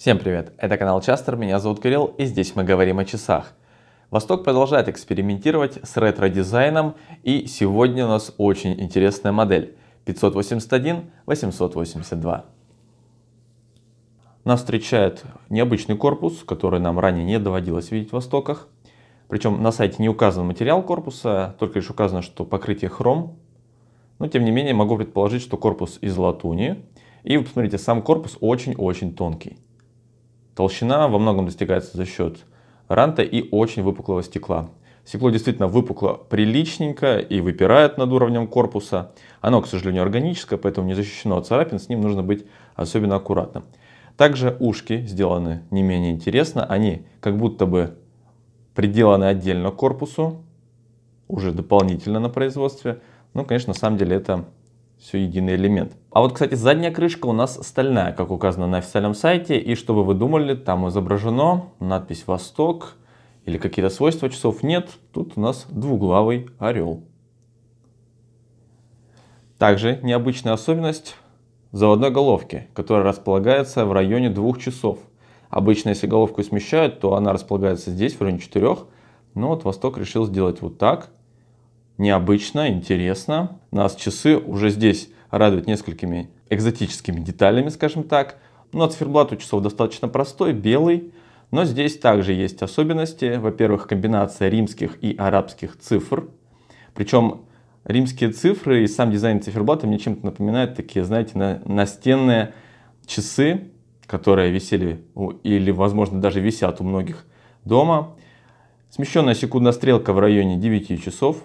Всем привет, это канал Частер, меня зовут Кирилл и здесь мы говорим о часах. Восток продолжает экспериментировать с ретро-дизайном и сегодня у нас очень интересная модель 581-882. Нас встречает необычный корпус, который нам ранее не доводилось видеть в Востоках. Причем на сайте не указан материал корпуса, только лишь указано, что покрытие хром. Но тем не менее могу предположить, что корпус из латуни. И вы посмотрите, сам корпус очень-очень тонкий. Толщина во многом достигается за счет ранта и очень выпуклого стекла. Стекло действительно выпукло приличненько и выпирает над уровнем корпуса. Оно, к сожалению, органическое, поэтому не защищено от царапин, с ним нужно быть особенно аккуратным. Также ушки сделаны не менее интересно, они как будто бы приделаны отдельно к корпусу, уже дополнительно на производстве. Ну, конечно, на самом деле это все единый элемент. А вот, кстати, задняя крышка у нас стальная, как указано на официальном сайте. И что бы вы думали, там изображено надпись «Восток» или какие-то свойства часов. Нет, тут у нас двуглавый орел. Также необычная особенность заводной головки, которая располагается в районе двух часов. Обычно, если головку смещают, то она располагается здесь, в районе четырех. Но вот Восток решил сделать вот так – необычно, интересно. Нас часы уже здесь радуют несколькими экзотическими деталями, скажем так. Но циферблат у часов достаточно простой, белый. Но здесь также есть особенности. Во-первых, комбинация римских и арабских цифр. Причем римские цифры и сам дизайн циферблата мне чем-то напоминают такие, знаете, настенные часы, которые висели или, возможно, даже висят у многих дома. Смещенная секундная стрелка в районе 9 часов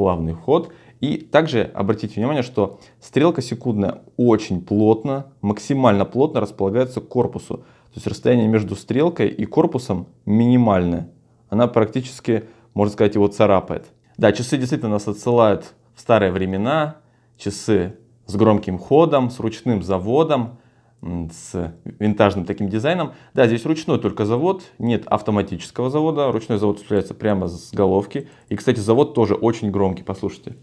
плавный ход. И также обратите внимание, что стрелка секундная очень плотно, максимально плотно располагается к корпусу. То есть расстояние между стрелкой и корпусом минимальное. Она практически, можно сказать, его царапает. Да, часы действительно нас отсылают в старые времена. Часы с громким ходом, с ручным заводом с винтажным таким дизайном. Да, здесь ручной только завод, нет автоматического завода. Ручной завод вставляется прямо с головки. И, кстати, завод тоже очень громкий, послушайте.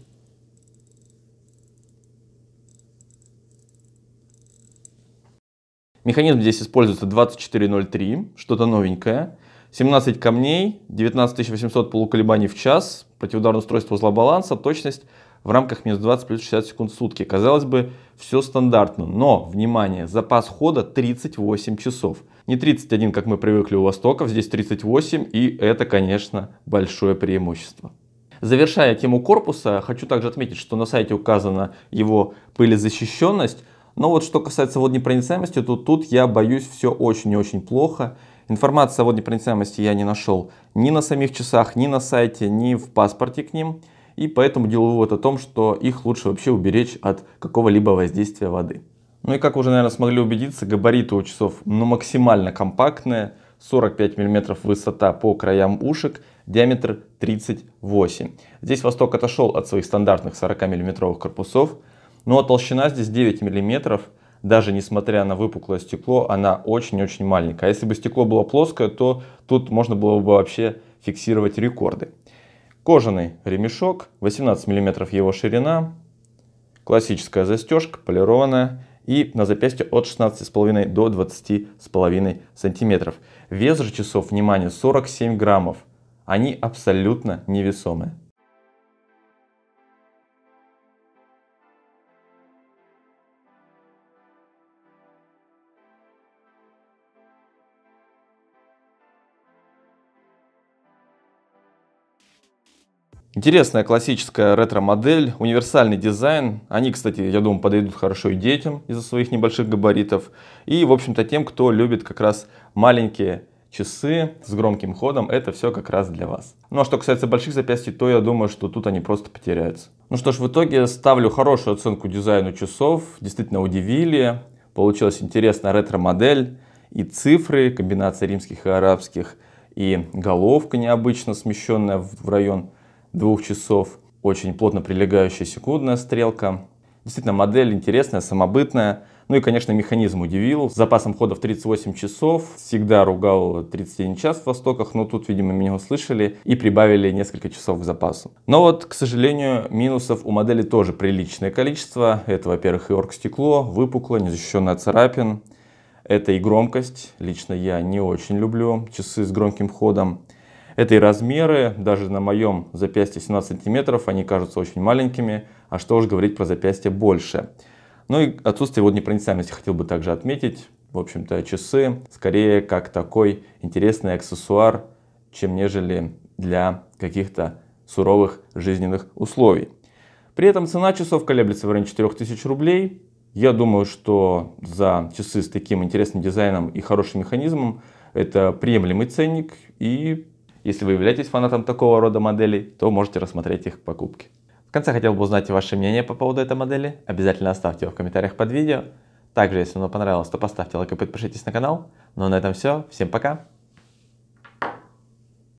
Механизм здесь используется 2403, что-то новенькое. 17 камней, 19800 полуколебаний в час, противоударное устройство узла баланса, точность в рамках минус 20 плюс 60 секунд в сутки. Казалось бы, все стандартно, но, внимание, запас хода 38 часов. Не 31, как мы привыкли у Востоков, здесь 38, и это, конечно, большое преимущество. Завершая тему корпуса, хочу также отметить, что на сайте указана его пылезащищенность, но вот что касается водонепроницаемости, то тут я боюсь все очень и очень плохо. Информации о водонепроницаемости я не нашел ни на самих часах, ни на сайте, ни в паспорте к ним. И поэтому делаю вывод о том, что их лучше вообще уберечь от какого-либо воздействия воды. Ну и как уже, наверное, смогли убедиться, габариты у часов ну, максимально компактные. 45 мм высота по краям ушек, диаметр 38. Здесь Восток отошел от своих стандартных 40 мм корпусов, но ну, а толщина здесь 9 мм, даже несмотря на выпуклое стекло, она очень-очень маленькая. А если бы стекло было плоское, то тут можно было бы вообще фиксировать рекорды. Кожаный ремешок, 18 мм его ширина, классическая застежка, полированная и на запястье от 16,5 до 20,5 см. Вес же часов, внимание, 47 граммов. Они абсолютно невесомые. Интересная классическая ретро-модель, универсальный дизайн. Они, кстати, я думаю, подойдут хорошо и детям из-за своих небольших габаритов. И, в общем-то, тем, кто любит как раз маленькие часы с громким ходом, это все как раз для вас. Ну а что касается больших запястий, то я думаю, что тут они просто потеряются. Ну что ж, в итоге ставлю хорошую оценку дизайну часов, действительно удивили, получилась интересная ретро-модель, и цифры, комбинация римских и арабских, и головка необычно смещенная в район двух часов. Очень плотно прилегающая секундная стрелка. Действительно, модель интересная, самобытная. Ну и, конечно, механизм удивил. С запасом хода в 38 часов. Всегда ругал 31 час в Востоках, но тут, видимо, меня услышали и прибавили несколько часов к запасу. Но вот, к сожалению, минусов у модели тоже приличное количество. Это, во-первых, и оргстекло, выпукло, незащищенное от царапин. Это и громкость. Лично я не очень люблю часы с громким ходом. Это и размеры, даже на моем запястье 17 сантиметров, они кажутся очень маленькими, а что уж говорить про запястье больше. Ну и отсутствие водонепроницаемости хотел бы также отметить. В общем-то, часы скорее как такой интересный аксессуар, чем нежели для каких-то суровых жизненных условий. При этом цена часов колеблется в районе 4000 рублей. Я думаю, что за часы с таким интересным дизайном и хорошим механизмом это приемлемый ценник и если вы являетесь фанатом такого рода моделей, то можете рассмотреть их покупки. В конце хотел бы узнать ваше мнение по поводу этой модели. Обязательно оставьте его в комментариях под видео. Также, если оно понравилось, то поставьте лайк и подпишитесь на канал. Ну а на этом все. Всем пока!